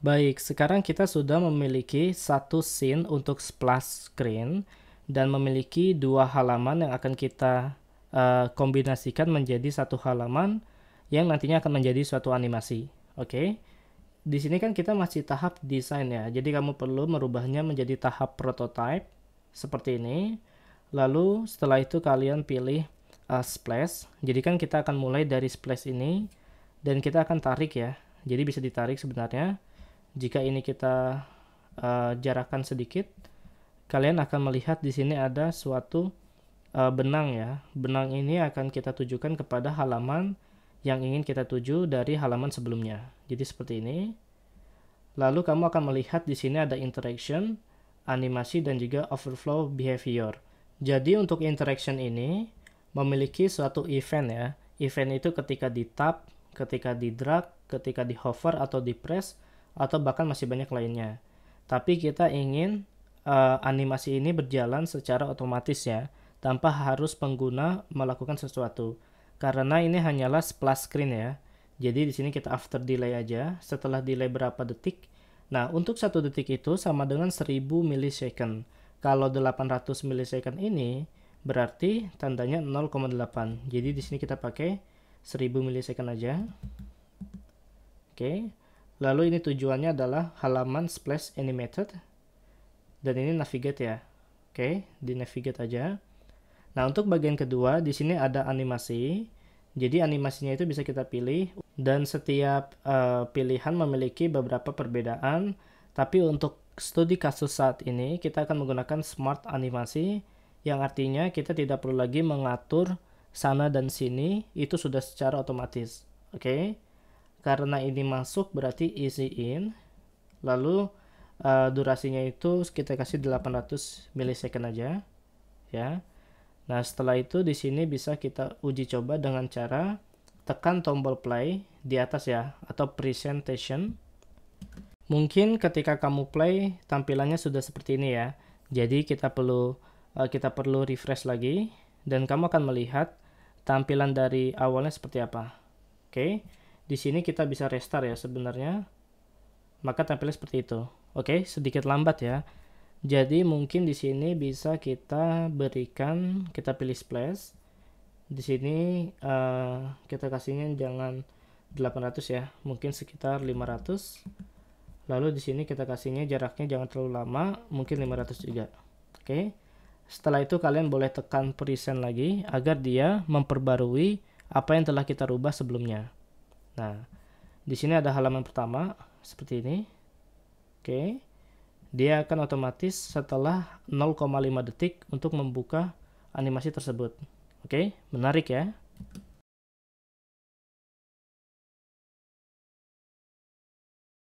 Baik, sekarang kita sudah memiliki satu scene untuk splash screen dan memiliki dua halaman yang akan kita uh, kombinasikan menjadi satu halaman yang nantinya akan menjadi suatu animasi. Oke. Okay? Di sini kan kita masih tahap desain ya. Jadi kamu perlu merubahnya menjadi tahap prototype seperti ini. Lalu setelah itu kalian pilih uh, splash. Jadi kan kita akan mulai dari splash ini dan kita akan tarik ya. Jadi bisa ditarik sebenarnya jika ini kita uh, eh, jarakkan sedikit, kalian akan melihat di sini ada suatu uh, benang ya. Benang ini akan kita tujukan kepada halaman yang ingin kita tuju dari halaman sebelumnya. Jadi seperti ini. Lalu kamu akan melihat di sini ada interaction, animasi dan juga overflow behavior. Jadi untuk interaction ini memiliki suatu event ya. Event itu ketika di tap, ketika di drag, ketika di hover atau di press atau bahkan masih banyak lainnya. Tapi kita ingin uh, animasi ini berjalan secara otomatis ya, tanpa harus pengguna melakukan sesuatu. Karena ini hanyalah splash screen ya. Jadi di sini kita after delay aja, setelah delay berapa detik. Nah, untuk satu detik itu sama dengan 1000 millisecond. Kalau 800 millisecond ini berarti tandanya 0,8. Jadi di sini kita pakai 1000 millisecond aja. Oke. Okay. Lalu ini tujuannya adalah halaman splash animated. Dan ini navigate ya. Oke, di navigate aja. Nah, untuk bagian kedua di sini ada animasi. Jadi animasinya itu bisa kita pilih dan setiap uh, pilihan memiliki beberapa perbedaan. Tapi untuk studi kasus saat ini kita akan menggunakan smart animasi yang artinya kita tidak perlu lagi mengatur sana dan sini, itu sudah secara otomatis. Oke. Okay? karena ini masuk berarti isi in lalu uh, durasinya itu kita kasih 800 milisecond aja ya nah setelah itu di sini bisa kita uji coba dengan cara tekan tombol play di atas ya atau presentation mungkin ketika kamu play tampilannya sudah seperti ini ya jadi kita perlu eh, kita perlu refresh lagi dan kamu akan melihat tampilan dari awalnya seperti apa oke okay? Di sini kita bisa restart ya sebenarnya. Maka tampilnya seperti itu. Oke, sedikit lambat ya. Jadi mungkin di sini bisa kita berikan, kita pilih splash. Di sini uh, kita kasihnya jangan 800 ya, mungkin sekitar 500. Lalu di sini kita kasihnya jaraknya jangan terlalu lama, mungkin 500 juga. Oke. Okay. Setelah itu kalian boleh tekan present lagi agar dia memperbarui apa yang telah kita rubah sebelumnya. Nah, di sini ada halaman pertama seperti ini. Oke. Dia akan otomatis setelah 0,5 detik untuk membuka animasi tersebut. Oke, menarik ya.